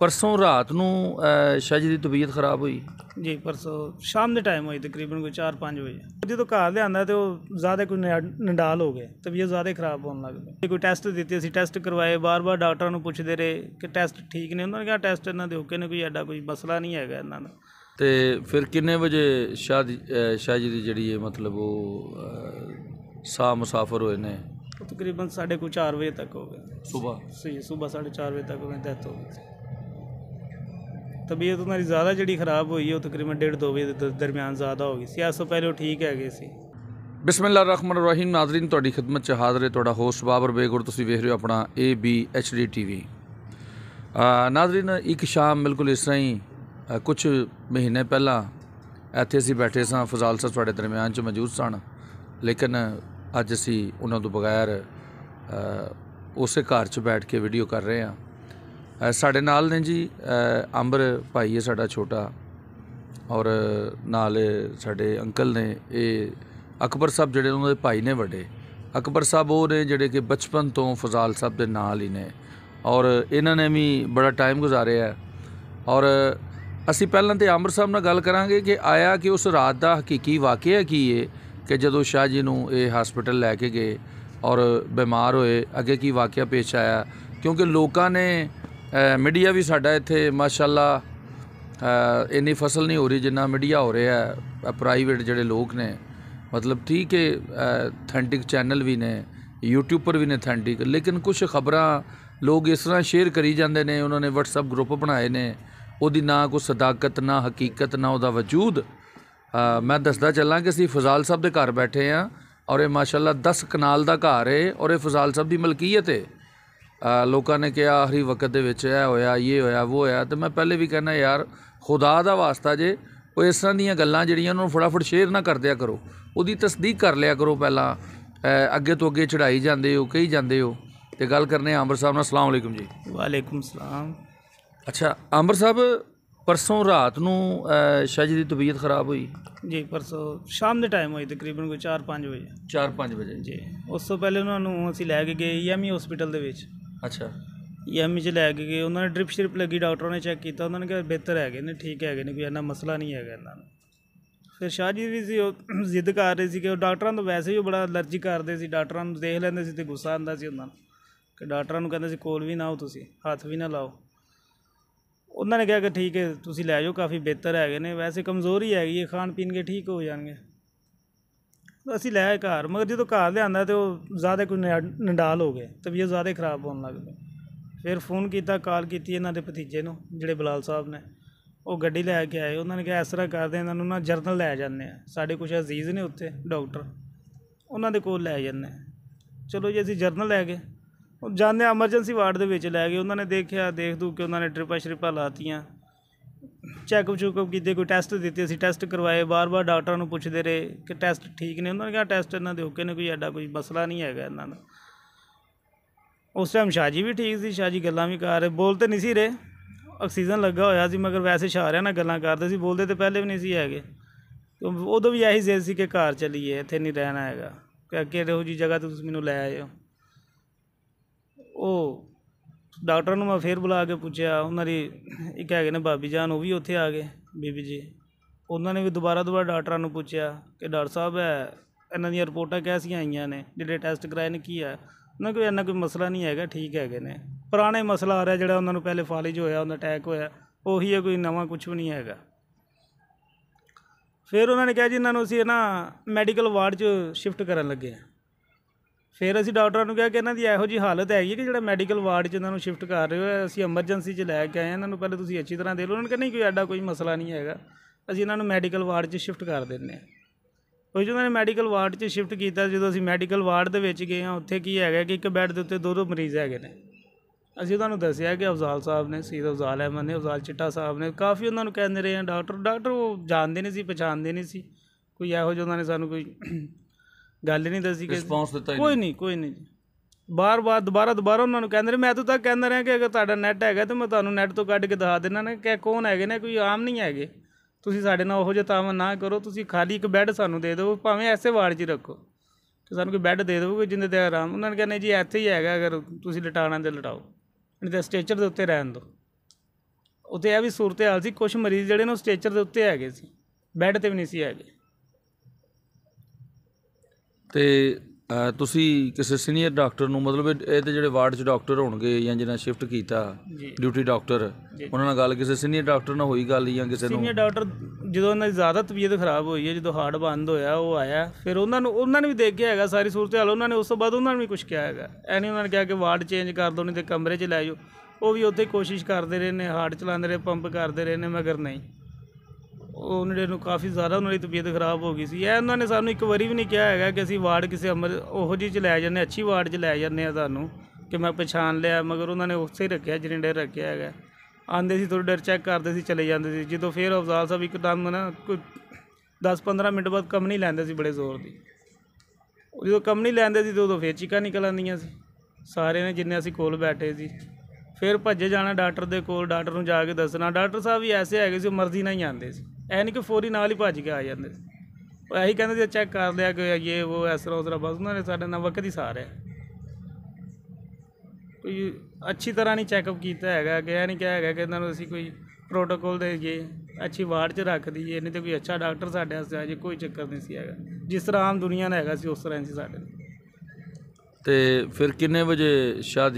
ਪਰਸੋਂ ਰਾਤ ਨੂੰ ਸ਼ਾਹ ਦੀ ਤਬੀਅਤ ਖਰਾਬ ਹੋਈ ਜੀ ਪਰਸੋਂ ਸ਼ਾਮ ਦੇ ਟਾਈਮ ਹੋਈ ਤਕਰੀਬਨ ਕੋਈ 4-5 ਵਜੇ ਜਦੋਂ ਘਰ ਲਿਆਂਦਾ ਤੇ ਉਹ ਜ਼ਿਆਦਾ ਕੋਈ ਨੰਡਾਲ ਹੋ ਗਏ ਤਬੀਅਤ ਜ਼ਿਆਦਾ ਖਰਾਬ ਹੋਣ ਲੱਗ ਪਈ ਕੋਈ ਟੈਸਟ ਦਿੱਤੇ ਅਸੀਂ ਟੈਸਟ ਕਰਵਾਏ ਬਾਰ-ਬਾਰ ਡਾਕਟਰਾਂ ਨੂੰ ਪੁੱਛਦੇ ਰਹੇ ਕਿ ਟੈਸਟ ਠੀਕ ਨੇ ਉਹਨਾਂ ਨੇ ਕਿਹਾ ਟੈਸਟ ਇਹਨਾਂ ਦੇ ਓਕੇ ਨੇ ਕੋਈ ਐਡਾ ਕੋਈ ਮਸਲਾ ਨਹੀਂ ਹੈਗਾ ਇਹਨਾਂ ਦਾ ਤੇ ਫਿਰ ਕਿੰਨੇ ਵਜੇ ਸ਼ਾਹ ਸ਼ਾਹ ਦੀ ਜਿਹੜੀ ਇਹ ਮਤਲਬ ਉਹ ਸਾ ਮੁਸਾਫਰ ਹੋਏ ਨੇ ਤਕਰੀਬਨ 4:30 ਵਜੇ ਤੱਕ ਹੋ ਗਏ ਸਵੇਰ ਸਵੇਰ 4:30 ਵਜੇ ਤੱਕ ਉਹਨਾਂ ਦੀ ਤੋਂ ਤਬੀਅਤ ਉਹਨਾਂ ਦੀ ਜ਼ਿਆਦਾ ਜਿਹੜੀ ਖਰਾਬ ਹੋਈ ਹੈ ਉਹ ਤਕਰੀਬਨ 1.5 2 ਵਜੇ ਦੇ ਦਰਮਿਆਨ ਜ਼ਿਆਦਾ ਹੋ ਗਈ ਸੀ ਆਸੋ ਪਹਿਲੇ ਠੀਕ ਠੀਕ ਹੈਗੇ ਸੀ ਬਿਸਮਿਲ੍ਲਾ ਰਹਿਮਾਨ ਰਹੀਮ ਨਾਜ਼ਰੀਨ ਤੁਹਾਡੀ ਖidmat ਚ ਹਾਜ਼ਰ ਹੈ ਤੁਹਾਡਾ ਹੋਸਟ ਬਾਬਰ ਬੇਗੁਰ ਤੁਸੀਂ ਵੇਖ ਰਹੇ ਹੋ ਆਪਣਾ A B H D TV ਨਾਜ਼ਰੀਨ ਇੱਕ ਸ਼ਾਮ ਬਿਲਕੁਲ ਇਸ ਤਰ੍ਹਾਂ ਹੀ ਕੁਝ ਮਹੀਨੇ ਪਹਿਲਾਂ ਇੱਥੇ ਅਸੀਂ ਬੈਠੇ ਸਾਂ ਫਜ਼ਾਲ ਸਰ ਤੁਹਾਡੇ ਦਰਮਿਆਨ ਚ ਮੌਜੂਦ ਸਨ ਲੇਕਿਨ ਅੱਜ ਅਸੀਂ ਉਹਨਾਂ ਤੋਂ ਬਗੈਰ ਉਸੇ ਘਰ ਚ ਬੈਠ ਕੇ ਵੀਡੀਓ ਕਰ ਰਹੇ ਹਾਂ ਸਾਡੇ ਨਾਲ ਨੇ ਜੀ ਅੰਬਰ ਭਾਈ ਹੈ ਸਾਡਾ ਛੋਟਾ ਔਰ ਨਾਲ ਸਾਡੇ ਅੰਕਲ ਨੇ ਇਹ ਅਕਬਰ ਸਾਹਿਬ ਜਿਹੜੇ ਉਹਨਾਂ ਦੇ ਭਾਈ ਨੇ ਵੱਡੇ ਅਕਬਰ ਸਾਹਿਬ ਉਹ ਨੇ ਜਿਹੜੇ ਕਿ ਬਚਪਨ ਤੋਂ ਫਜ਼ਾਲ ਸਾਹਿਬ ਦੇ ਨਾਲ ਹੀ ਨੇ ਔਰ ਇਹਨਾਂ ਨੇ ਵੀ ਬੜਾ ਟਾਈਮ ਗੁਜ਼ਾਰਿਆ ਔਰ ਅਸੀਂ ਪਹਿਲਾਂ ਤੇ ਅੰਮ੍ਰਿਤ ਸਾਹਿਬ ਨਾਲ ਗੱਲ ਕਰਾਂਗੇ ਕਿ ਆਇਆ ਕਿ ਉਸ ਰਾਤ ਦਾ ਹਕੀਕੀ ਵਾਕਿਆ ਕੀ ਹੈ ਕਿ ਜਦੋਂ ਸ਼ਾਹ ਜੀ ਨੂੰ ਇਹ ਹਸਪੀਟਲ ਲੈ ਕੇ ਗਏ ਔਰ ਬਿਮਾਰ ਹੋਏ ਅੱਗੇ ਕੀ ਵਾਕਿਆ ਪੇਸ਼ ਆਇਆ ਕਿਉਂਕਿ ਲੋਕਾਂ ਨੇ ਮੀਡੀਆ ਵੀ ਸਾਡਾ ਇੱਥੇ ਮਾਸ਼ਾਅੱਲਾ ਇੰਨੀ ਫਸਲ ਨਹੀਂ ਹੋ ਰਹੀ ਜਿੰਨਾ ਮੀਡੀਆ ਹੋ ਰਿਹਾ ਹੈ ਪ੍ਰਾਈਵੇਟ ਜਿਹੜੇ ਲੋਕ ਨੇ ਮਤਲਬ ਠੀਕ ਹੈ ਅਥੈਂਟਿਕ ਚੈਨਲ ਵੀ ਨੇ YouTube ਪਰ ਵੀ ਨੇ ਅਥੈਂਟਿਕ ਲੇਕਿਨ ਕੁਝ ਖਬਰਾਂ ਲੋਕ ਇਸ ਤਰ੍ਹਾਂ ਸ਼ੇਅਰ ਕਰੀ ਜਾਂਦੇ ਨੇ ਉਹਨਾਂ ਨੇ WhatsApp ਗਰੁੱਪ ਬਣਾਏ ਨੇ ਉਹਦੀ ਨਾ ਕੋ ਸਦਾਕਤ ਨਾ ਹਕੀਕਤ ਨਾ ਉਹਦਾ ਵਜੂਦ ਮੈਂ ਦੱਸਦਾ ਚੱਲਾਂ ਕਿ ਅਸੀਂ ਫਜ਼ਾਲ ਸਾਹਿਬ ਦੇ ਘਰ ਬੈਠੇ ਆਂ ਔਰ ਇਹ ਮਾਸ਼ਾਅੱਲਾ 10 ਕਨਾਲ ਦਾ ਘਰ ਹੈ ਔਰ ਇਹ ਫਜ਼ਾਲ ਸਾਹਿਬ ਦੀ ਮਲਕੀਅਤ ਹੈ ਲੋਕਾਂ ਨੇ ਕਿਹਾ ਆਖਰੀ ਵਕਤ ਦੇ ਵਿੱਚ ਇਹ ਹੋਇਆ ਇਹ ਹੋਇਆ ਉਹ ਹੋਇਆ ਤੇ ਮੈਂ ਪਹਿਲੇ ਵੀ ਕਹਿੰਦਾ ਯਾਰ ਖੁਦਾ ਦਾ ਵਾਸਤਾ ਜੇ ਉਹ ਇਸ ਤਰ੍ਹਾਂ ਦੀਆਂ ਗੱਲਾਂ ਜਿਹੜੀਆਂ ਉਹਨਾਂ ਨੂੰ ਫਟਾਫਟ ਸ਼ੇਅਰ ਨਾ ਕਰਦਿਆ ਕਰੋ ਉਹਦੀ ਤਸਦੀਕ ਕਰ ਲਿਆ ਕਰੋ ਪਹਿਲਾਂ ਅੱਗੇ ਤੋਂ ਅੱਗੇ ਚੜਾਈ ਜਾਂਦੇ ਹੋ ਕਹੀ ਜਾਂਦੇ ਹੋ ਤੇ ਗੱਲ ਕਰਨੇ ਆਂਬਰ ਸਾਹਿਬ ਨਾਲ ਅਸਲਾਮ ਅਲੈਕਮ ਜੀ ਵਾਲੇਕਮ ਸਲਾਮ ਅੱਛਾ ਆਂਬਰ ਸਾਹਿਬ ਪਰਸੋਂ ਰਾਤ ਨੂੰ ਸ਼ਾਜੀ ਦੀ ਤਬੀਅਤ ਖਰਾਬ ਹੋਈ ਜੀ ਪਰਸੋਂ ਸ਼ਾਮ ਦੇ ਟਾਈਮ ਹੋਈ ਤਕਰੀਬਨ ਕੋਈ 4-5 ਵਜੇ 4-5 ਵਜੇ ਜੀ ਉਸ ਤੋਂ ਪਹਿਲੇ ਉਹਨਾਂ ਨੂੰ ਅਸੀਂ ਲੈ ਕੇ ਗਏ ਯਮੀ ਹਸਪੀਟਲ ਦੇ ਵਿੱਚ ਅੱਛਾ ਯਮੀ ਚ ਲੈ ਕੇ ਗਏ ਉਹਨਾਂ ਨੇ ਡ੍ਰਿਪ ਸ਼੍ਰਿਪ ਲੱਗੀ ਡਾਕਟਰਾਂ ਨੇ ਚੈੱਕ ਕੀਤਾ ਉਹਨਾਂ ਨੇ ਕਿਹਾ ਬਿਹਤਰ ਹੈਗੇ ਨੇ ਠੀਕ ਹੈਗੇ ਨੇ ਕੋਈ ਇੰਨਾ ਮਸਲਾ ਨਹੀਂ ਹੈਗਾ ਇਹਨਾਂ ਨੂੰ ਫਿਰ ਸ਼ਾਹ ਜੀ ਵੀ ਸੀ ਉਹ ਜ਼ਿੱਦ ਕਰ ਰਹੇ ਸੀ ਕਿ ਉਹ ਡਾਕਟਰਾਂ ਤੋਂ ਵੈਸੇ ਹੀ ਬੜਾ ਅਲਰਜੀ ਕਰਦੇ ਸੀ ਡਾਕਟਰਾਂ ਨੂੰ ਦੇਖ ਲੈਂਦੇ ਸੀ ਤੇ ਗੁੱਸਾ ਆਉਂਦਾ ਸੀ ਉਹਨਾਂ ਨੂੰ ਕਿ ਡਾਕਟਰਾਂ ਨੂੰ ਕਹਿੰਦੇ ਸੀ ਕੋਲ ਵੀ ਨਾ ਹੋ ਤੁਸੀਂ ਹੱਥ ਵੀ ਨਾ ਲਾਓ ਉਹਨਾਂ ਨੇ ਕਿਹਾ ਕਿ ਠੀਕ ਹੈ ਤੁਸੀਂ ਲੈ ਜਾਓ ਕਾਫੀ ਬਿਹਤਰ ਹੈਗੇ ਨੇ ਵੈਸੇ ਕਮਜ਼ੋਰੀ ਹੈਗੀ ਇਹ ਖਾਣ ਪੀਣ ਕੇ ਠੀਕ ਹੋ ਜਾਣਗੇ ਅਸੀਂ ਲੈ ਘਰ ਮਗਰ ਜਦੋਂ ਘਰ ਲਿਆਂਦਾ ਤੇ ਉਹ ਜ਼ਿਆਦਾ ਕੋਈ ਨੰਡਾਲ ਹੋ ਗਏ ਤਬੀਅਤ ਜ਼ਿਆਦਾ ਖਰਾਬ ਹੋਣ ਲੱਗ ਪਈ ਫਿਰ ਫੋਨ ਕੀਤਾ ਕਾਲ ਕੀਤੀ ਇਹਨਾਂ ਦੇ ਭਤੀਜੇ ਨੂੰ ਜਿਹੜੇ ਬਲਾਲ ਸਾਹਿਬ ਨੇ ਉਹ ਗੱਡੀ ਲੈ ਕੇ ਆਏ ਉਹਨਾਂ ਨੇ ਕਿਹਾ ਇਸ ਤਰ੍ਹਾਂ ਕਰਦੇ ਇਹਨਾਂ ਨੂੰ ਨਾ ਜਰਨਲ ਲੈ ਜਾਂਦੇ ਆ ਸਾਡੇ ਕੁਝ ਅਜ਼ੀਜ਼ ਨੇ ਉੱਥੇ ਡਾਕਟਰ ਉਹਨਾਂ ਦੇ ਕੋਲ ਲੈ ਜਾਂਦੇ ਚਲੋ ਜੀ ਅਸੀਂ ਜਰਨਲ ਲੈ ਗਏ ਉਹ ਜਾਂਦੇ ਐਮਰਜੈਂਸੀ ਵਾਰਡ ਦੇ ਵਿੱਚ ਲੈ ਗਏ ਉਹਨਾਂ ਨੇ ਦੇਖਿਆ ਦੇਖ ਦੂ ਕਿ ਉਹਨਾਂ ਨੇ ਡ੍ਰਿਪਾਂ ਸ਼੍ਰਿਪਾਂ ਲਾਤੀਆਂ ਚੈੱਕਅਪ ਚੁੱਕਅਪ ਕੀਤੇ ਕੋਈ ਟੈਸਟ ਦਿੱਤੇ ਅਸੀਂ ਟੈਸਟ ਕਰਵਾਏ ਬਾਰ-ਬਾਰ ਡਾਕਟਰਾਂ ਨੂੰ ਪੁੱਛਦੇ ਰਹੇ ਕਿ ਟੈਸਟ ਠੀਕ ਨੇ ਉਹਨਾਂ ਨੇ ਕਿਹਾ ਟੈਸਟ ਇਹਨਾਂ ਦੇ ਓਕੇ ਨੇ ਕੋਈ ਐਡਾ ਕੋਈ ਮਸਲਾ ਨਹੀਂ ਹੈਗਾ ਇਹਨਾਂ ਦਾ ਉਸ ਟਾਈਮ ਸ਼ਾਜੀ ਵੀ ਠੀਕ ਸੀ ਸ਼ਾਜੀ ਗੱਲਾਂ ਵੀ ਕਰ ਰਹੇ ਬੋਲ ਤੇ ਨਹੀਂ ਸੀ ਰਹੇ ਆਕਸੀਜਨ ਲੱਗਾ ਹੋਇਆ ਸੀ ਮਗਰ ਵੈਸੇ ਰਿਆ ਨਾ ਗੱਲਾਂ ਕਰਦੇ ਸੀ ਬੋਲਦੇ ਤੇ ਪਹਿਲੇ ਵੀ ਨਹੀਂ ਸੀ ਹੈਗੇ ਉਦੋਂ ਵੀ ਇਹੀ ਜ਼ੇਲ ਸੀ ਕਿ ਘਰ ਚਲੀਏ ਇੱਥੇ ਨਹੀਂ ਰਹਿਣਾ ਹੈਗਾ ਕਿ ਅੱਗੇ ਰਹੋ ਜੀ ਜਗ੍ਹਾ ਤੇ ਤੁਸੀਂ ਮੈਨੂੰ ਲੈ ਆਇਓ ਉਹ ਡਾਕਟਰ ਨੂੰ ਮੈਂ ਫੇਰ ਬੁਲਾ ਕੇ ਪੁੱਛਿਆ ਉਹਨਾਂ ਦੀ ਇੱਕ ਹੈਗੇ ਨੇ ਭਾਬੀ ਜਾਨ ਉਹ ਵੀ ਉੱਥੇ ਆ ਗਏ ਬੀਬੀ ਜੀ ਉਹਨਾਂ ਨੇ ਵੀ ਦੁਬਾਰਾ ਦੁਬਾਰਾ ਡਾਕਟਰਾਂ ਨੂੰ ਪੁੱਛਿਆ ਕਿ ਡਾਕਟਰ ਸਾਹਿਬ ਹੈ ਇਹਨਾਂ ਦੀਆਂ ਰਿਪੋਰਟਾਂ ਕੈਸੀਆਂ ਆਈਆਂ ਨੇ ਜਿਹੜੇ ਟੈਸਟ ਕਰਾਏ ਨੇ ਕੀ ਆ ਉਹਨਾਂ ਕੋਈ ਇਹਨਾਂ ਕੋਈ ਮਸਲਾ ਨਹੀਂ ਹੈਗਾ ਠੀਕ ਹੈਗੇ ਨੇ ਪੁਰਾਣੇ ਮਸਲਾ ਆ ਰਿਹਾ ਜਿਹੜਾ ਉਹਨਾਂ ਨੂੰ ਪਹਿਲੇ ਫਾਲਿਜ ਹੋਇਆ ਉਹਨਾਂ ਅਟੈਕ ਹੋਇਆ ਉਹੀ ਹੈ ਕੋਈ ਨਵਾਂ ਕੁਝ ਵੀ ਨਹੀਂ ਹੈਗਾ ਫਿਰ ਉਹਨਾਂ ਨੇ ਕਿਹਾ ਜੀ ਇਹਨਾਂ ਨੂੰ ਅਸੀਂ ਨਾ ਮੈਡੀਕਲ ਵਾਰਡ 'ਚ ਸ਼ਿਫਟ ਕਰਨ ਲੱਗੇ ਆ ਫਿਰ ਅਸੀਂ ਡਾਕਟਰਾਂ ਨੂੰ ਕਿਹਾ ਕਿ ਇਹਨਾਂ ਦੀ ਇਹੋ ਜੀ ਹਾਲਤ ਹੈਗੀ ਕਿ ਜਿਹੜਾ ਮੈਡੀਕਲ ਵਾਰਡ 'ਚ ਇਹਨਾਂ ਨੂੰ ਸ਼ਿਫਟ ਕਰ ਰਹੇ ਹੋ ਅਸੀਂ ਐਮਰਜੈਂਸੀ 'ਚ ਲੈ ਕੇ ਆਏ ਇਹਨਾਂ ਨੂੰ ਪਹਿਲੇ ਤੁਸੀਂ ਅੱਛੀ ਤਰ੍ਹਾਂ ਦੇ ਲਓ ਉਹਨਾਂ ਨੇ ਕਿਹਾ ਨਹੀਂ ਕੋਈ ਐਡਾ ਕੋਈ ਮਸਲਾ ਨਹੀਂ ਹੈਗਾ ਅਸੀਂ ਇਹਨਾਂ ਨੂੰ ਮੈਡੀਕਲ ਵਾਰਡ 'ਚ ਸ਼ਿਫਟ ਕਰ ਦਿੰਨੇ ਆ ਉਹ ਜਦੋਂ ਨੇ ਮੈਡੀਕਲ ਵਾਰਡ 'ਚ ਸ਼ਿਫਟ ਕੀਤਾ ਜਦੋਂ ਅਸੀਂ ਮੈਡੀਕਲ ਵਾਰਡ ਦੇ ਵਿੱਚ ਗਏ ਆ ਉੱਥੇ ਕੀ ਹੈਗਾ ਕਿ ਇੱਕ ਬੈੱਡ ਦੇ ਉੱਤੇ ਦੋ ਦੋ ਮਰੀਜ਼ ਹੈਗੇ ਨੇ ਅਸੀਂ ਤੁਹਾਨੂੰ ਦੱਸਿਆ ਕਿ ਅਫਜ਼ਾਲ ਸਾਹਿਬ ਨੇ ਸੀਦ ਅਫਜ਼ਾਲ ਅਹਿਮਦ ਨੇ ਅਫਜ਼ਾਲ ਚਿੱਟਾ ਸਾਹਿਬ ਨੇ ਕਾਫੀ ਉਹਨਾਂ ਨੂੰ ਕਹਿੰਦੇ ਰਹੇ ਆ ਡਾਕਟਰ ਡਾਕਟਰ ਉਹ ਜਾਣਦੇ ਨਹੀਂ ਸੀ ਪਛਾਣਦੇ ਨਹੀਂ ਸੀ ਕੋਈ ਇਹੋ ਜਿਹਾ ਉਹਨਾਂ ਨੇ ਸਾਨੂੰ ਕੋਈ ਗੱਲ ਨਹੀਂ ਦੱਸੀ ਕਿ ਰਿਸਪੌਂਸ ਦਿੱਤਾ ਹੀ ਕੋਈ ਨਹੀਂ ਕੋਈ ਨਹੀਂ ਜੀ ਬਾਰ-ਬਾਰ ਦੁਬਾਰਾ ਦੁਬਾਰਾ ਉਹਨਾਂ ਨੂੰ ਕਹਿੰਦੇ ਨੇ ਮੈਂ ਤਾਂ ਤਾਂ ਕਹਿੰਦਾ ਰਿਹਾ ਕਿ ਅਗਰ ਤੁਹਾਡਾ ਨੈਟ ਹੈਗਾ ਤਾਂ ਮੈਂ ਤੁਹਾਨੂੰ ਨੈਟ ਤੋਂ ਕੱਢ ਕੇ ਦਿਖਾ ਦੇਣਾ ਨਾ ਕਿ ਕੌਣ ਹੈਗੇ ਨੇ ਕੋਈ ਆਮ ਨਹੀਂ ਹੈਗੇ ਤੁਸੀਂ ਸਾਡੇ ਨਾਲ ਉਹੋ ਜਿਹਾ ਤਾਮਨ ਨਾ ਕਰੋ ਤੁਸੀਂ ਖਾਲੀ ਇੱਕ ਬੈੱਡ ਸਾਨੂੰ ਦੇ ਦਿਓ ਭਾਵੇਂ ਐਸੇ ਵਾਰਡ 'ਚ ਰੱਖੋ ਕਿ ਸਾਨੂੰ ਕੋਈ ਬੈੱਡ ਦੇ ਦਿਓ ਜਿੰਦੇ ਤੇ ਆਰਾਮ ਉਹਨਾਂ ਨੇ ਕਹਿੰਦੇ ਜੀ ਇੱਥੇ ਹੀ ਹੈਗਾ ਅਗਰ ਤੁਸੀਂ ਲਟਾਣਾ ਤੇ ਲਟਾਓ ਨਹੀਂ ਤਾਂ ਸਟੇਚਰ ਦੇ ਉੱਤੇ ਰਹਿਣ ਦਿਓ ਉੱਤੇ ਇਹ ਵੀ ਸੂਰਤ ਹਾਲ ਸੀ ਕੁਝ ਮਰੀਜ਼ ਜਿਹੜੇ ਨੇ ਉਹ ਸਟੇਚਰ ਦੇ ਉੱਤੇ ਹੈਗੇ ਸੀ ਬੈੱਡ ਤੇ ਵੀ ਨਹੀਂ ਸੀ ਹੈਗੇ ਤੇ ਤੁਸੀਂ ਕਿਸੇ ਸੀਨੀਅਰ ਡਾਕਟਰ ਨੂੰ ਮਤਲਬ ਇਹ ਤੇ ਜਿਹੜੇ ਵਾਰਡ 'ਚ ਡਾਕਟਰ ਹੋਣਗੇ ਜਾਂ ਜਿਹਨਾਂ ਸ਼ਿਫਟ ਕੀਤਾ ਡਿਊਟੀ ਡਾਕਟਰ ਉਹਨਾਂ ਨਾਲ ਗੱਲ ਕਿਸੇ ਸੀਨੀਅਰ ਡਾਕਟਰ ਨਾਲ ਹੋਈ ਗੱਲ ਜਾਂ ਕਿਸੇ ਨੂੰ ਸੀਨੀਅਰ ਡਾਕਟਰ ਜਦੋਂ ਉਹਨਾਂ ਦੀ ਜ਼ਿਆਦਾ ਤਬੀਅਤ ਖਰਾਬ ਹੋਈ ਹੈ ਜਦੋਂ ਹਾਰਟ ਬੰਦ ਹੋਇਆ ਉਹ ਆਇਆ ਫਿਰ ਉਹਨਾਂ ਨੂੰ ਉਹਨਾਂ ਨੇ ਵੀ ਦੇਖਿਆ ਹੈਗਾ ਸਾਰੀ ਸੂਰਤ ਹਾਲ ਉਹਨਾਂ ਨੇ ਉਸ ਤੋਂ ਬਾਅਦ ਉਹਨਾਂ ਨੂੰ ਵੀ ਕੁਝ ਕਿਹਾ ਹੈਗਾ ਐ ਨਹੀਂ ਉਹਨਾਂ ਨੇ ਕਿਹਾ ਕਿ ਵਾਰਡ ਚੇਂਜ ਕਰ ਦੋ ਨਹੀਂ ਤੇ ਕਮਰੇ 'ਚ ਲੈ ਜਾਓ ਉਹ ਵੀ ਉੱਥੇ ਕੋਸ਼ਿਸ਼ ਕਰਦੇ ਰਹੇ ਨੇ ਹਾਰਟ ਚਲਾਉਂਦੇ ਰਹੇ ਪੰਪ ਕਰਦੇ ਰਹੇ ਨੇ ਮਗਰ ਨਹੀਂ ਉਹਨਾਂ ਨੂੰ ਕਾਫੀ ਜ਼ਿਆਦਾ ਉਹਨਾਂ ਦੀ ਤਬੀਅਤ ਖਰਾਬ ਹੋ ਗਈ ਸੀ ਇਹ ਉਹਨਾਂ ਨੇ ਸਾਨੂੰ ਇੱਕ ਵਾਰੀ ਵੀ ਨਹੀਂ ਕਿਹਾ ਹੈਗਾ ਕਿ ਅਸੀਂ ਵਾਰਡ ਕਿਸੇ ਅਮਰ ਉਹੋ ਜੀ ਚ ਲੈ ਜਾਂਦੇ ਅੱਛੀ ਵਾਰਡ ਚ ਲੈ ਜਾਂਦੇ ਆ ਤੁਹਾਨੂੰ ਕਿ ਮੈਂ ਪਛਾਣ ਲਿਆ ਮਗਰ ਉਹਨਾਂ ਨੇ ਉਸੇ ਹੀ ਰੱਖਿਆ ਜਿੰਡੇ ਰੱਖਿਆ ਹੈਗਾ ਆਂਦੇ ਸੀ ਥੋੜੇ ਡਰ ਚੈੱਕ ਕਰਦੇ ਸੀ ਚਲੇ ਜਾਂਦੇ ਸੀ ਜਦੋਂ ਫੇਰ ਅਫਜ਼ਾਲ ਸਾਹਿਬ ਇੱਕਦਮ ਨਾ ਕੋਈ 10-15 ਮਿੰਟ ਬਾਅਦ ਕੰਮ ਨਹੀਂ ਲੈਂਦੇ ਸੀ ਬੜੇ ਜ਼ੋਰ ਦੀ ਜਦੋਂ ਕੰਮ ਨਹੀਂ ਲੈਂਦੇ ਸੀ ਉਦੋਂ ਫੇਰ ਚੀਕਾਂ ਨਿਕਲ ਆਉਂਦੀਆਂ ਸੀ ਸਾਰੇ ਨੇ ਜਿੰਨੇ ਅਸੀਂ ਕੋਲ ਬੈਠੇ ਸੀ ਫਿਰ ਭੱਜੇ ਜਾਣਾ ਡਾਕਟਰ ਦੇ ਕੋਲ ਡਾਕਟਰ ਨੂੰ ਜਾ ਕੇ ਦੱਸਣਾ ਡਾਕਟਰ ਸਾਹਿਬ ਵੀ ਐਸੇ ਹੈਗੇ ਸੀ ਮਰਜ਼ੀ ਨਾਲ ਹੀ ਆਂਦੇ ਸੀ ਐ ਨਹੀਂ ਕਿ ਫੋਰੀ ਨਾਲ ਹੀ ਭੱਜ ਕੇ ਆ ਜਾਂਦੇ ਉਹ ਐਹੀ ਕਹਿੰਦੇ ਸੀ ਚੈੱਕ ਕਰ ਲਿਆ ਕਿ ਇਹ ਉਹ ਇਸ ਤਰ੍ਹਾਂ ਉਸ ਬਸ ਉਹਨਾਂ ਨੇ ਸਾਡੇ ਨਾਲ ਵਕਤ ਹੀ ਸਾਰਿਆ ਕੋਈ ਅੱਛੀ ਤਰ੍ਹਾਂ ਨਹੀਂ ਚੈੱਕਅਪ ਕੀਤਾ ਹੈਗਾ ਕਿ ਐ ਨਹੀਂ ਕਿਹਾ ਹੈਗਾ ਕਿ ਇਹਨਾਂ ਨੂੰ ਅਸੀਂ ਕੋਈ ਪ੍ਰੋਟੋਕੋਲ ਦੇ ਗਏ ਅੱਛੀ ਵਾਰਡ 'ਚ ਰੱਖ ਦਈਏ ਨਹੀਂ ਤੇ ਕੋਈ ਅੱਛਾ ਡਾਕਟਰ ਸਾਡੇ ਵਾਸਤੇ ਆ ਜੇ ਕੋਈ ਚੱਕਰ ਨਹੀਂ ਸੀ ਹੈਗਾ ਜਿਸ ਤਰ੍ਹਾਂ ਆਮ ਦੁਨੀਆ ਨਾਲ ਹੈਗਾ ਸੀ ਉਸ ਤਰ੍ਹਾਂ ਸੀ ਸਾਡੇ ਨਾਲ ਤੇ ਫਿਰ ਕਿੰਨੇ ਵਜੇ ਸ਼ਾਹ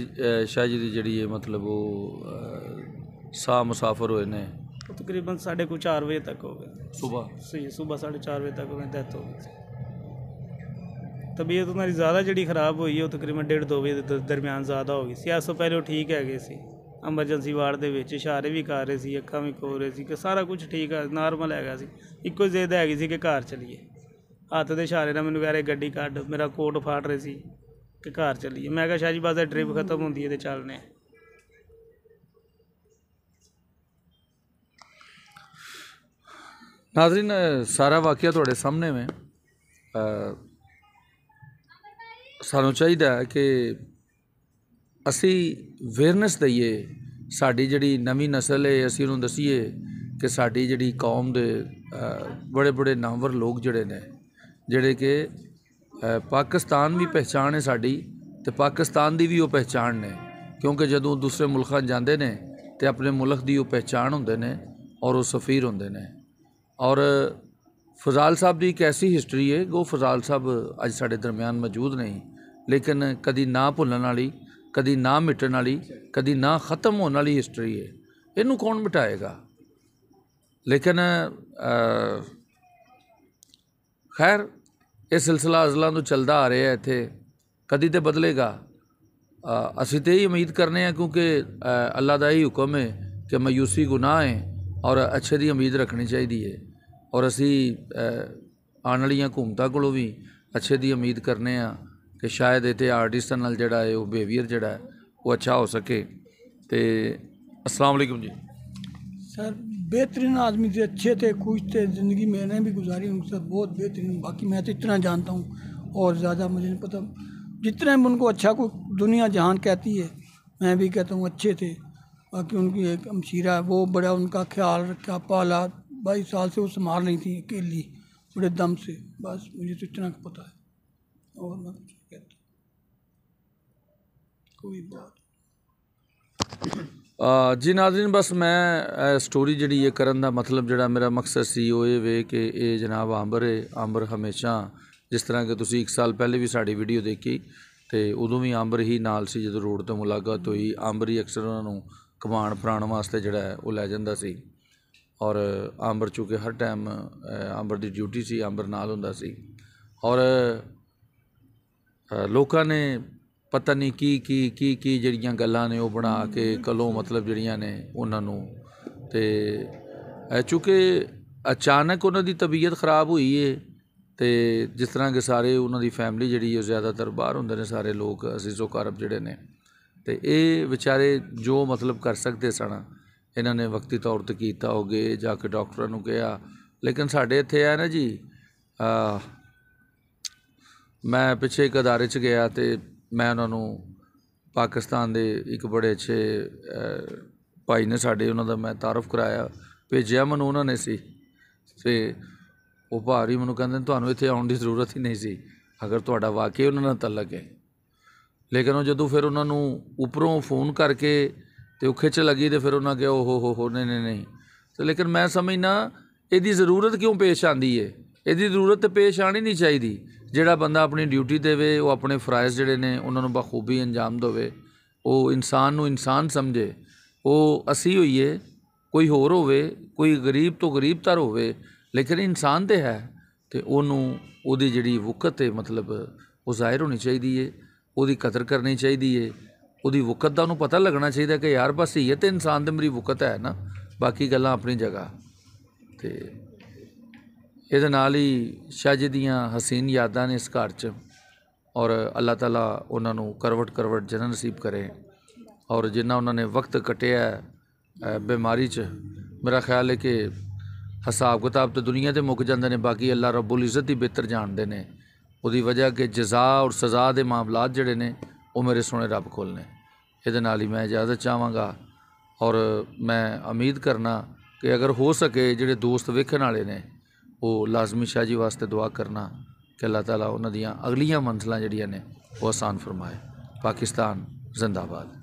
ਸ਼ਾਹ ਜੀ ਦੀ ਜਿਹੜੀ ਇਹ ਮਤਲਬ ਉਹ ਸਾ ਮੁਸਾਫਰ ਹੋਏ ਨੇ ਤਕਰੀਬਨ ਸਾਢੇ साढ़े ਵਜੇ ਤੱਕ ਹੋ तक ਸਵੇਰ ਸਹੀ सुबह ਸਵੇਰ सुबह ਵਜੇ ਤੱਕ बजे तक उन्हें डेथ हो गई थी। तबीयत उन्हारी ज़्यादा जी खराब हुई है वो ਦੇ ਦਰਮਿਆਨ ਜ਼ਿਆਦਾ ਹੋ ਗਈ ਸੀ ਐਸੋ ਤੋਂ ਪਹਿਲੇ ਠੀਕ ਹੈਗੇ ਸੀ ਐਮਰਜੈਂਸੀ ਵਾਰਡ ਦੇ ਵਿੱਚ ਇਸ਼ਾਰੇ ਵੀ ਕਰ ਰਹੇ ਸੀ ਅੱਖਾਂ ਵੀ ਖੋ ਰਹੇ ਸੀ ਕਿ ਸਾਰਾ ਕੁਝ ਠੀਕ ਹੈ ਨਾਰਮਲ ਹੈਗਾ ਸੀ ਇੱਕੋ ਹੀ ਹੈ ਹੈਗੀ ਸੀ ਕਿ ਘਰ ਚਲੀਏ ਹੱਥ ਦੇ ਇਸ਼ਾਰੇ ਨਾਲ ਮੈਨੂੰ ਕਹਿ ਰਹੇ ਗੱਡੀ ਕੱਢ ਮੇਰਾ ਕੋਟ ਫਾੜ ਰਹੇ ਸੀ ਕਿ ਘਰ ਚਲੀਏ ਮੈਂ ਕਿਹਾ ਸ਼ਾਹ ਜੀ ਬਸ ਇਹ ਟ੍ਰਿਪ ਖਤਮ ਹੁੰਦੀ ਹੈ ਤੇ ਚੱਲਨੇ ਆ ਨਾਜ਼ਰੀਨ ਸਾਰਾ ਵਾਕਿਆ ਤੁਹਾਡੇ ਸਾਹਮਣੇ में ਸਾਨੂੰ ਚਾਹੀਦਾ ਹੈ ਕਿ ਅਸੀਂ ਅਵੇਅਰਨੈਸ ਦਈਏ ਸਾਡੀ ਜਿਹੜੀ ਨਵੀਂ نسل ਹੈ ਅਸੀਂ ਉਹਨੂੰ ਦਸੀਏ ਕਿ ਸਾਡੀ ਜਿਹੜੀ ਕੌਮ ਦੇ ਬੜੇ ਬੜੇ ਨਾਮਵਰ ਲੋਕ ਜਿਹੜੇ ਨੇ ਜਿਹੜੇ ਕਿ ਪਾਕਿਸਤਾਨ ਵੀ ਪਹਿਚਾਨ ਹੈ ਸਾਡੀ ਤੇ ਪਾਕਿਸਤਾਨ ਦੀ ਵੀ ਉਹ ਪਹਿਚਾਨ ਨੇ ਕਿਉਂਕਿ ਜਦੋਂ ਦੂਸਰੇ ਮੁਲਕਾਂ ਜਾਂਦੇ ਨੇ ਤੇ ਆਪਣੇ ਮੁਲਕ ਦੀ ਉਹ ਪਹਿਚਾਨ ਹੁੰਦੇ ਨੇ ਔਰ ਉਹ ਸਫੀਰ ਹੁੰਦੇ ਨੇ और फजाल साहब की एक ऐसी हिस्टरी है गो फजाल साहब अज सा दरम्यान मौजूद नहीं लेकिन कभी ना भुलन वाली कभी ना मिटन वाली कभी ना ख़त्म होने वाली हिस्टरी है इनू कौन मिटाएगा लेकिन खैर ये सिलसिला अजलों को तो चलता आ रहा है इतने कभी तो बदलेगा असी तो यही उम्मीद करने क्योंकि अल्लाह का यही हुक्म है कि मायूसी गुनाह है ਔਰ ਅੱਛੇ ਦੀ ਉਮੀਦ ਰੱਖਣੀ ਚਾਹੀਦੀ ਹੈ ਔਰ ਅਸੀਂ ਆਉਣ ਵਾਲੀਆਂ ਹਕੂਮਤਾਂ ਕੋਲੋਂ ਵੀ ਅੱਛੇ ਦੀ ਉਮੀਦ ਕਰਨੇ ਆ ਕਿ ਸ਼ਾਇਦ ਇਹ ਤੇ ਆਰਟਿਸਟਾਂ ਨਾਲ ਜਿਹੜਾ ਹੈ ਉਹ ਬਿਹੇਵੀਅਰ ਜਿਹੜਾ ਉਹ ਅੱਛਾ ਹੋ ਸਕੇ ਤੇ अस्सलाम वालेकुम जी सर बेहतरीन आदमी थे अच्छे थे खुश थे ज़िंदगी मैंने भी गुजारी उनसे बहुत बेहतरीन बाकी मैं तो इतना जानता हूँ और ज़्यादा मुझे नहीं पता जितना उनको अच्छा को दुनिया जहान कहती है मैं भी कहता हूँ अच्छे थे बाकी उनकी एक अमशीरा है वो बड़ा उनका ख्याल रखा पाला बाईस साल से वो संभाल रही थी अकेली बड़े दम से बस मुझे तो इतना पता है और मैं ਕਹਤਾ ਕੋਈ ਬਾਤ बात ਜੀ ਨਾਜ਼ਰੀਨ ਬਸ ਮੈਂ ਸਟੋਰੀ ਜਿਹੜੀ ਇਹ ਕਰਨ ਦਾ ਮਤਲਬ ਜਿਹੜਾ ਮੇਰਾ ਮਕਸਦ ਸੀ ਉਹ ਇਹ ਵੇ ਕਿ ਇਹ ਜਨਾਬ ਆਂਬਰ ਹੈ ਆਂਬਰ ਹਮੇਸ਼ਾ ਜਿਸ ਤਰ੍ਹਾਂ ਕਿ ਤੁਸੀਂ 1 ਸਾਲ ਪਹਿਲੇ ਵੀ ਸਾਡੀ ਵੀਡੀਓ ਦੇਖੀ ਤੇ ਉਦੋਂ ਵੀ ਆਂਬਰ ਹੀ ਨਾਲ ਸੀ ਜਦੋਂ ਰੋਡ ਤੋਂ ਮੁਲਾਕਾਤ ਹੋਈ ਆਂਬਰ ਹੀ ਅਕਸਰ ਉਹਨਾਂ ਨੂੰ ਕਮਾਣ ਪ੍ਰਾਣ ਵਾਸਤੇ ਜਿਹੜਾ ਉਹ ਲੈ ਜਾਂਦਾ ਸੀ ਔਰ ਆਂਬਰ ਚੁਕੇ ਹਰ ਟਾਈਮ ਆਂਬਰ ਦੀ ਡਿਊਟੀ ਸੀ ਆਂਬਰ ਨਾਲ ਹੁੰਦਾ ਸੀ ਔਰ ਲੋਕਾਂ ਨੇ ਪਤਾ ਨਹੀਂ ਕੀ ਕੀ ਕੀ ਕੀ ਜਿਹੜੀਆਂ ਗੱਲਾਂ ਨੇ ਉਹ ਬਣਾ ਕੇ ਕਲੋਂ ਮਤਲਬ ਜਿਹੜੀਆਂ ਨੇ ਉਹਨਾਂ ਨੂੰ ਤੇ ਚੁਕੇ ਅਚਾਨਕ ਉਹਨਾਂ ਦੀ ਤਬੀਅਤ ਖਰਾਬ ਹੋਈ ਏ ਤੇ ਜਿਸ ਤਰ੍ਹਾਂ ਕਿ ਸਾਰੇ ਉਹਨਾਂ ਦੀ ਫੈਮਿਲੀ ਜਿਹੜੀ ਹੈ ਜ਼ਿਆਦਾਤਰ ਬਾਹਰ ਹੁੰਦੇ ਨੇ ਸਾਰੇ ਲੋਕ ਅਜ਼ੀਜ਼ੋ ਕਰਬ ਜਿਹੜੇ ਨੇ ਤੇ ਇਹ ਵਿਚਾਰੇ ਜੋ ਮਤਲਬ ਕਰ ਸਕਦੇ ਸਨ ਇਹਨਾਂ ਨੇ ਵਕਤੀ ਤੌਰ ਤੇ ਕੀਤਾ ਹੋਗੇ ਜਾ ਕੇ ਡਾਕਟਰਾਂ ਨੂੰ ਕਿਹਾ ਲੇਕਿਨ ਸਾਡੇ ਇੱਥੇ ਆ ਨਾ ਜੀ ਮੈਂ ਪਿੱਛੇ ਇੱਕ ਅਦਾਰੇ 'ਚ ਗਿਆ ਤੇ ਮੈਂ ਉਹਨਾਂ ਨੂੰ ਪਾਕਿਸਤਾਨ ਦੇ ਇੱਕ ਬੜੇ ਅੱਛੇ ਭਾਈ ਨੇ ਸਾਡੇ ਉਹਨਾਂ ਦਾ ਮੈਂ ਤਾਰਫ ਕਰਾਇਆ ਭੇਜਿਆ ਮਨ ਉਹਨਾਂ ਨੇ ਸੀ ਤੇ ਉਹ ਭਾਰੀ ਮੈਨੂੰ ਕਹਿੰਦੇ ਤੁਹਾਨੂੰ ਇੱਥੇ ਆਉਣ ਦੀ ਜ਼ਰੂਰਤ ਹੀ ਨਹੀਂ ਸੀ ਅਗਰ ਤੁਹਾਡਾ ਵਾਕਿਆ ਉਹਨਾਂ ਨਾਲ ਤਲਕ ਹੈ ਲੇਕਿਨ ਉਹ ਜਦੋਂ ਫਿਰ ਉਹਨਾਂ ਨੂੰ ਉੱਪਰੋਂ ਫੋਨ ਕਰਕੇ ਤੇ ਉਹ ਖਿੱਚ ਲੱਗੀ ਤੇ ਫਿਰ ਉਹਨਾਂ ਕਿਹਾ ਓਹ ਹੋ ਹੋ ਨਹੀਂ ਨਹੀਂ ਨਹੀਂ ਤੇ ਲੇਕਿਨ ਮੈਂ ਸਮਝਣਾ ਇਹਦੀ ਜ਼ਰੂਰਤ ਕਿਉਂ ਪੇਸ਼ ਆਂਦੀ ਏ ਇਹਦੀ ਜ਼ਰੂਰਤ ਤੇ ਪੇਸ਼ ਆਣੀ ਨਹੀਂ ਚਾਹੀਦੀ ਜਿਹੜਾ ਬੰਦਾ ਆਪਣੀ ਡਿਊਟੀ ਦੇਵੇ ਉਹ ਆਪਣੇ ਫਰਜ਼ ਜਿਹੜੇ ਨੇ ਉਹਨਾਂ ਨੂੰ ਬਖੂਬੀ ਅੰਜਾਮ ਦੇਵੇ ਉਹ ਇਨਸਾਨ ਨੂੰ ਇਨਸਾਨ ਸਮਝੇ ਉਹ ਅਸੀਂ ਹੋਈਏ ਕੋਈ ਹੋਰ ਹੋਵੇ ਕੋਈ ਗਰੀਬ ਤੋਂ ਗਰੀਬਤਰ ਹੋਵੇ ਲੇਕਿਨ ਇਨਸਾਨ ਤੇ ਹੈ ਤੇ ਉਹਨੂੰ ਉਹਦੀ ਜਿਹੜੀ ਵਕਤ ਹੈ ਮਤਲਬ ਉਹ ਜ਼ਾਹਿਰ ਹੋਣੀ ਚਾਹੀਦੀ ਏ ਉਹਦੀ ਕਦਰ ਕਰਨੀ ਚਾਹੀਦੀ ਏ ਉਹਦੀ ਵਕਤ ਦਾ ਉਹਨੂੰ ਪਤਾ ਲੱਗਣਾ ਚਾਹੀਦਾ ਕਿ ਯਾਰ ਬਸ ਇਹ ਤੇ ਇਨਸਾਨ ਦੀ ਮੇਰੀ ਵਕਤ ਹੈ ਨਾ ਬਾਕੀ ਗੱਲਾਂ ਆਪਣੀ ਜਗ੍ਹਾ ਤੇ ਇਹਦੇ ਨਾਲ ਹੀ ਸ਼ਾਜ ਦੀਆਂ ਹਸੀਨ ਯਾਦਾਂ ਨੇ ਇਸ ਘਰ 'ਚ ਔਰ ਅੱਲਾਹ ਤਾਲਾ ਉਹਨਾਂ ਨੂੰ ਕਰਵਟ ਕਰਵਟ ਜਨਨ ਨਸੀਬ ਕਰੇ ਔਰ ਜਿੰਨਾ ਉਹਨਾਂ ਨੇ ਵਕਤ ਕਟਿਆ ਬਿਮਾਰੀ 'ਚ ਮੇਰਾ ਖਿਆਲ ਹੈ ਕਿ ਹਿਸਾਬ ਕਿਤਾਬ ਤੇ ਦੁਨੀਆ ਤੇ ਮੁੱਕ ਜਾਂਦੇ ਨੇ ਬਾਕੀ ਅੱਲਾ ਰੱਬੁਲ ਇੱਜ਼ਤ ਹੀ ਬਿਹਤਰ ਜਾਣਦੇ ਨੇ ਉਹਦੀ ਵਜ੍ਹਾ ਕਿ ਜਜ਼ਾ ਔਰ ਸਜ਼ਾ ਦੇ ਮਾਮਲਾਤ ਜਿਹੜੇ ਨੇ ਉਹ ਮੇਰੇ ਸੋਹਣੇ ਰੱਬ ਕੋਲ ਨੇ ਇਹਦੇ ਨਾਲ ਹੀ ਮੈਂ ਇਜਾਜ਼ਤ ਚਾਹਾਂਗਾ ਔਰ ਮੈਂ ਉਮੀਦ ਕਰਨਾ ਕਿ ਅਗਰ ਹੋ ਸਕੇ ਜਿਹੜੇ ਦੋਸਤ ਵੇਖਣ ਵਾਲੇ ਨੇ ਉਹ ਲਾਜ਼ਮੀ ਸ਼ਾਹ ਜੀ ਵਾਸਤੇ ਦੁਆ ਕਰਨਾ ਕਿ ਅੱਲਾਹ ਤਾਲਾ ਉਹਨਾਂ ਦੀਆਂ ਅਗਲੀਆਂ ਮੰਜ਼ਲਾਂ ਜਿਹੜੀਆਂ ਨੇ ਉਹ ਆਸਾਨ ਫਰਮਾਏ ਪਾਕਿਸਤਾਨ ਜ਼ਿੰਦਾਬਾਦ